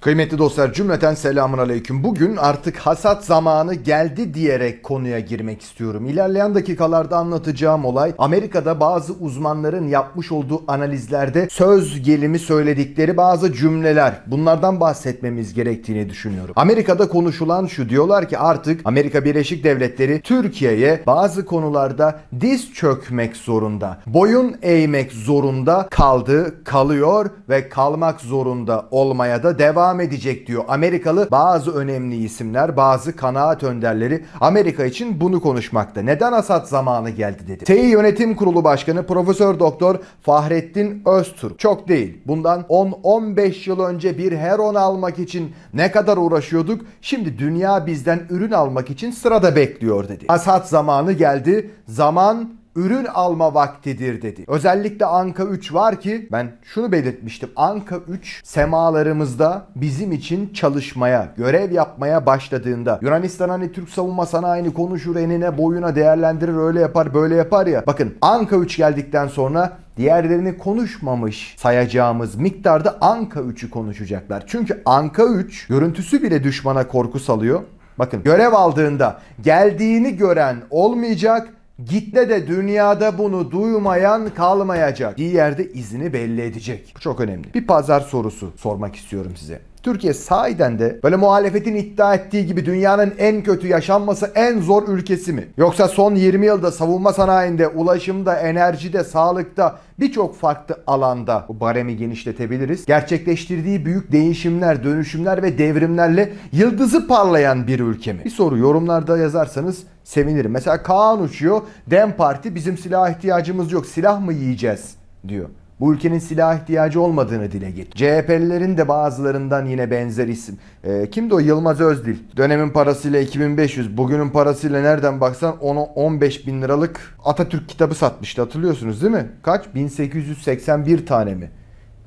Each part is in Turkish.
Kıymetli dostlar cümleten selamun aleyküm. Bugün artık hasat zamanı geldi diyerek konuya girmek istiyorum. İlerleyen dakikalarda anlatacağım olay Amerika'da bazı uzmanların yapmış olduğu analizlerde söz gelimi söyledikleri bazı cümleler. Bunlardan bahsetmemiz gerektiğini düşünüyorum. Amerika'da konuşulan şu diyorlar ki artık Amerika Birleşik Devletleri Türkiye'ye bazı konularda diz çökmek zorunda. Boyun eğmek zorunda kaldı, kalıyor ve kalmak zorunda olmaya da devam devam edecek diyor. Amerikalı bazı önemli isimler, bazı kanaat önderleri Amerika için bunu konuşmakta. Neden Asad zamanı geldi dedi. TEİ Yönetim Kurulu Başkanı Profesör Doktor Fahrettin Öztürk. Çok değil. Bundan 10-15 yıl önce bir Heron almak için ne kadar uğraşıyorduk? Şimdi dünya bizden ürün almak için sırada bekliyor dedi. Asad zamanı geldi. Zaman ürün alma vaktidir dedi. Özellikle Anka 3 var ki ben şunu belirtmiştim. Anka 3 semalarımızda bizim için çalışmaya, görev yapmaya başladığında Yunanistan hani Türk savunma sanayini konuşur enine boyuna değerlendirir öyle yapar böyle yapar ya. Bakın Anka 3 geldikten sonra diğerlerini konuşmamış sayacağımız miktarda Anka 3'ü konuşacaklar. Çünkü Anka 3 görüntüsü bile düşmana korku salıyor. Bakın görev aldığında geldiğini gören olmayacak Gitle de dünyada bunu duymayan kalmayacak. Bir yerde izini belli edecek. Bu çok önemli. Bir pazar sorusu sormak istiyorum size. Türkiye sahiden de böyle muhalefetin iddia ettiği gibi dünyanın en kötü yaşanması en zor ülkesi mi? Yoksa son 20 yılda savunma sanayinde, ulaşımda, enerjide, sağlıkta birçok farklı alanda bu baremi genişletebiliriz. Gerçekleştirdiği büyük değişimler, dönüşümler ve devrimlerle yıldızı parlayan bir ülke mi? Bir soru yorumlarda yazarsanız sevinirim. Mesela Kaan uçuyor, Dem Parti bizim silah ihtiyacımız yok, silah mı yiyeceğiz diyor bu ülkenin silah ihtiyacı olmadığını dile getir. CHP'lilerin de bazılarından yine benzer isim. E, kimdi o? Yılmaz Özdil. Dönemin parasıyla 2500, bugünün parasıyla nereden baksan 10'a 15 bin liralık Atatürk kitabı satmıştı hatırlıyorsunuz değil mi? Kaç? 1881 tane mi?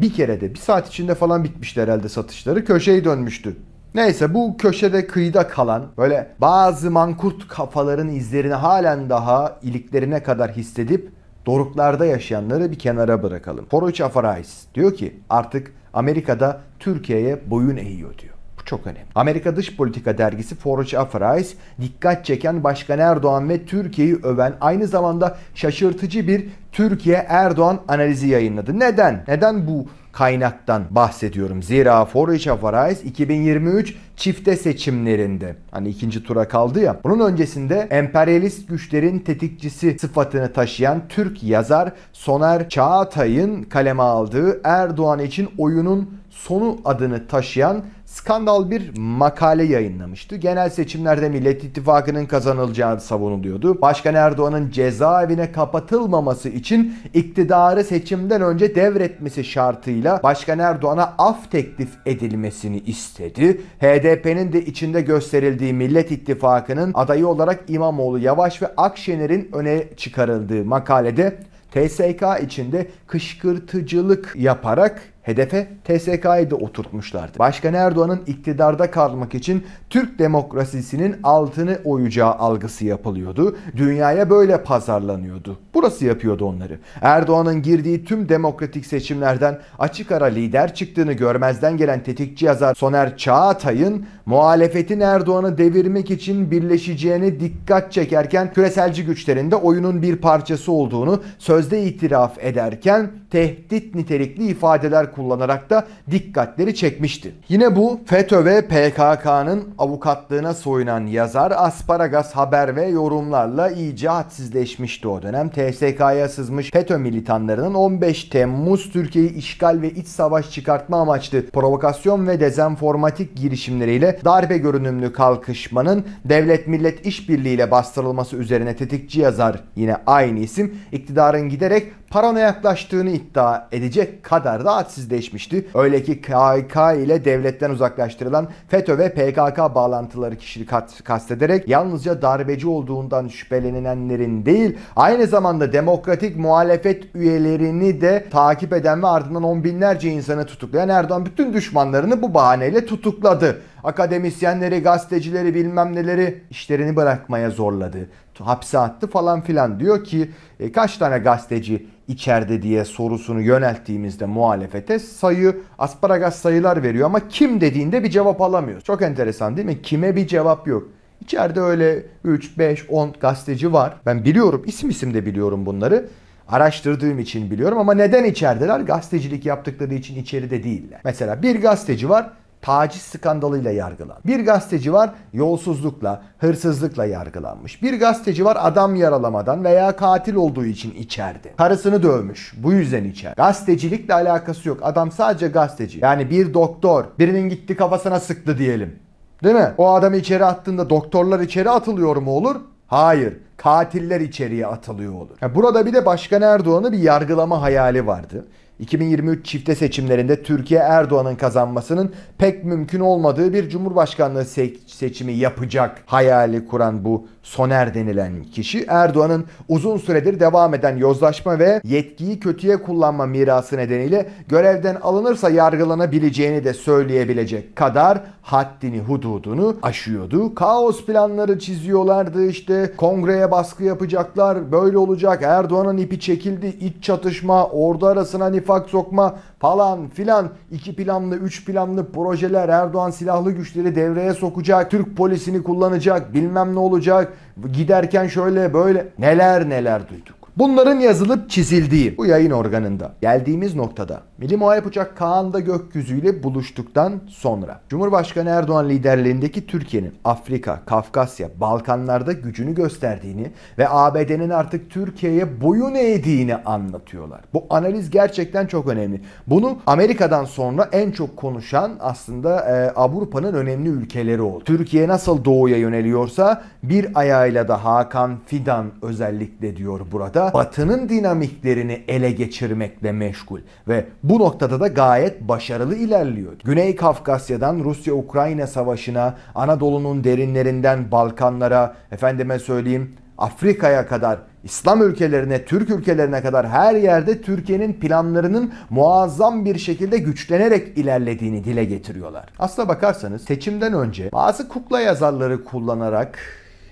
Bir kere de bir saat içinde falan bitmişti herhalde satışları. Köşeyi dönmüştü. Neyse bu köşede kıyıda kalan böyle bazı mankurt kafaların izlerini halen daha iliklerine kadar hissedip doruklarda yaşayanları bir kenara bırakalım. Horoç Afarais diyor ki artık Amerika'da Türkiye'ye boyun eğiyor diyor. Bu çok önemli. Amerika Dış Politika dergisi Foroç Afarais dikkat çeken Başkan Erdoğan ve Türkiye'yi öven aynı zamanda şaşırtıcı bir Türkiye Erdoğan analizi yayınladı. Neden? Neden bu kaynaktan bahsediyorum. Zira Forica Varaiz 2023 çifte seçimlerinde hani ikinci tura kaldı ya. Bunun öncesinde emperyalist güçlerin tetikçisi sıfatını taşıyan Türk yazar Soner Çağatay'ın kaleme aldığı Erdoğan için oyunun sonu adını taşıyan Skandal bir makale yayınlamıştı. Genel seçimlerde Millet İttifakı'nın kazanılacağı savunuluyordu. Başkan Erdoğan'ın cezaevine kapatılmaması için iktidarı seçimden önce devretmesi şartıyla Başkan Erdoğan'a af teklif edilmesini istedi. HDP'nin de içinde gösterildiği Millet İttifakı'nın adayı olarak İmamoğlu Yavaş ve Akşener'in öne çıkarıldığı makalede TSK içinde kışkırtıcılık yaparak Hedefe TSK'yı da oturtmuşlardı. Başkan Erdoğan'ın iktidarda kalmak için Türk demokrasisinin altını oyacağı algısı yapılıyordu. Dünyaya böyle pazarlanıyordu. Burası yapıyordu onları. Erdoğan'ın girdiği tüm demokratik seçimlerden açık ara lider çıktığını görmezden gelen tetikçi yazar Soner Çağatay'ın muhalefetin Erdoğan'ı devirmek için birleşeceğine dikkat çekerken küreselci güçlerin de oyunun bir parçası olduğunu sözde itiraf ederken tehdit nitelikli ifadeler kullanarak da dikkatleri çekmişti. Yine bu FETÖ ve PKK'nın avukatlığına soyunan yazar Asparagas haber ve yorumlarla iyice hadsizleşmişti o dönem. TSK'ya sızmış FETÖ militanlarının 15 Temmuz Türkiye'yi işgal ve iç savaş çıkartma amaçlı provokasyon ve dezenformatik girişimleriyle darbe görünümlü kalkışmanın devlet millet işbirliğiyle bastırılması üzerine tetikçi yazar yine aynı isim iktidarın giderek parana yaklaştığını iddia edecek kadar rahatsizleşmişti. Öyle ki KK ile devletten uzaklaştırılan FETÖ ve PKK bağlantıları kişilik kastederek yalnızca darbeci olduğundan şüphelenilenlerin değil aynı zamanda demokratik muhalefet üyelerini de takip eden ve ardından on binlerce insanı tutuklayan Erdoğan bütün düşmanlarını bu bahaneyle tutukladı. Akademisyenleri, gazetecileri bilmem neleri işlerini bırakmaya zorladı. Hapse attı falan filan diyor ki e, kaç tane gazeteci içeride diye sorusunu yönelttiğimizde muhalefete sayı asparagas sayılar veriyor ama kim dediğinde bir cevap alamıyor. Çok enteresan değil mi? Kime bir cevap yok. İçeride öyle 3, 5, 10 gazeteci var. Ben biliyorum isim isim de biliyorum bunları. Araştırdığım için biliyorum ama neden içerideler? Gazetecilik yaptıkları için içeride değiller. Mesela bir gazeteci var taciz skandalıyla yargılan. Bir gazeteci var yolsuzlukla, hırsızlıkla yargılanmış. Bir gazeteci var adam yaralamadan veya katil olduğu için içeride. Karısını dövmüş. Bu yüzden içer. Gazetecilikle alakası yok. Adam sadece gazeteci. Yani bir doktor birinin gitti kafasına sıktı diyelim. Değil mi? O adamı içeri attığında doktorlar içeri atılıyor mu olur? Hayır. Katiller içeriye atılıyor olur. burada bir de Başkan Erdoğan'ı bir yargılama hayali vardı. 2023 çifte seçimlerinde Türkiye Erdoğan'ın kazanmasının pek mümkün olmadığı bir cumhurbaşkanlığı seçimi yapacak hayali kuran bu Soner denilen kişi Erdoğan'ın uzun süredir devam eden yozlaşma ve yetkiyi kötüye kullanma mirası nedeniyle görevden alınırsa yargılanabileceğini de söyleyebilecek kadar haddini hududunu aşıyordu. Kaos planları çiziyorlardı işte kongreye baskı yapacaklar böyle olacak Erdoğan'ın ipi çekildi iç çatışma ordu arasına nifak ittifak sokma falan filan iki planlı üç planlı projeler Erdoğan silahlı güçleri devreye sokacak. Türk polisini kullanacak bilmem ne olacak giderken şöyle böyle neler neler duyduk. Bunların yazılıp çizildiği bu yayın organında geldiğimiz noktada Milli Muharip Uçak Kaan gökyüzüyle buluştuktan sonra Cumhurbaşkanı Erdoğan liderliğindeki Türkiye'nin Afrika, Kafkasya, Balkanlarda gücünü gösterdiğini ve ABD'nin artık Türkiye'ye boyun eğdiğini anlatıyorlar. Bu analiz gerçekten çok önemli. Bunu Amerika'dan sonra en çok konuşan aslında e, Avrupa'nın önemli ülkeleri oldu. Türkiye nasıl doğuya yöneliyorsa bir ayağıyla da Hakan Fidan özellikle diyor burada noktada batının dinamiklerini ele geçirmekle meşgul ve bu noktada da gayet başarılı ilerliyor. Güney Kafkasya'dan Rusya-Ukrayna savaşına, Anadolu'nun derinlerinden Balkanlara, efendime söyleyeyim Afrika'ya kadar İslam ülkelerine, Türk ülkelerine kadar her yerde Türkiye'nin planlarının muazzam bir şekilde güçlenerek ilerlediğini dile getiriyorlar. Asla bakarsanız seçimden önce bazı kukla yazarları kullanarak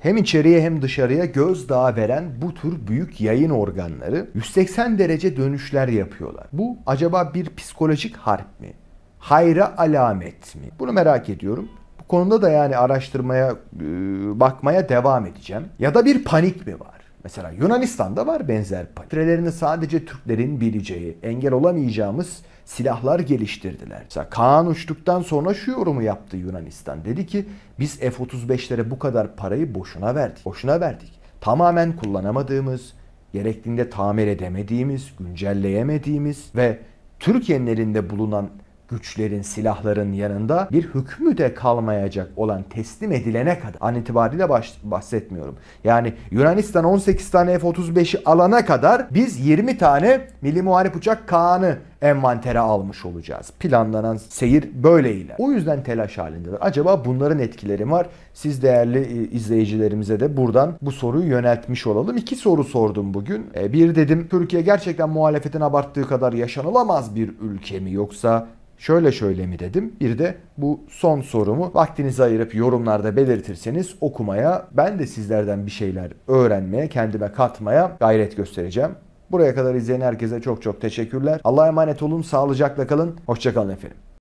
hem içeriye hem dışarıya göz daha veren bu tür büyük yayın organları 180 derece dönüşler yapıyorlar. Bu acaba bir psikolojik harp mi? Hayra alamet mi? Bunu merak ediyorum Bu konuda da yani araştırmaya, e, bakmaya devam edeceğim. Ya da bir panik mi var? Mesela Yunanistan'da var benzer panik. Sürelerini sadece Türklerin bileceği, engel olamayacağımız silahlar geliştirdiler. Mesela Kaan uçtuktan sonra şu yorumu yaptı Yunanistan. Dedi ki biz F-35'lere bu kadar parayı boşuna verdik. Boşuna verdik. Tamamen kullanamadığımız, gerektiğinde tamir edemediğimiz, güncelleyemediğimiz ve Türkiye'nin elinde bulunan güçlerin, silahların yanında bir hükmü de kalmayacak olan teslim edilene kadar. An itibariyle baş, bahsetmiyorum. Yani Yunanistan 18 tane F-35'i alana kadar biz 20 tane milli muharip uçak Kaan'ı envantere almış olacağız. Planlanan seyir böyle iler. O yüzden telaş halindeler. Acaba bunların etkileri var? Siz değerli e, izleyicilerimize de buradan bu soruyu yöneltmiş olalım. İki soru sordum bugün. E, bir dedim Türkiye gerçekten muhalefetin abarttığı kadar yaşanılamaz bir ülke mi yoksa şöyle şöyle mi dedim. Bir de bu son sorumu vaktinizi ayırıp yorumlarda belirtirseniz okumaya, ben de sizlerden bir şeyler öğrenmeye, kendime katmaya gayret göstereceğim. Buraya kadar izleyen herkese çok çok teşekkürler. Allah'a emanet olun, sağlıcakla kalın, hoşçakalın efendim.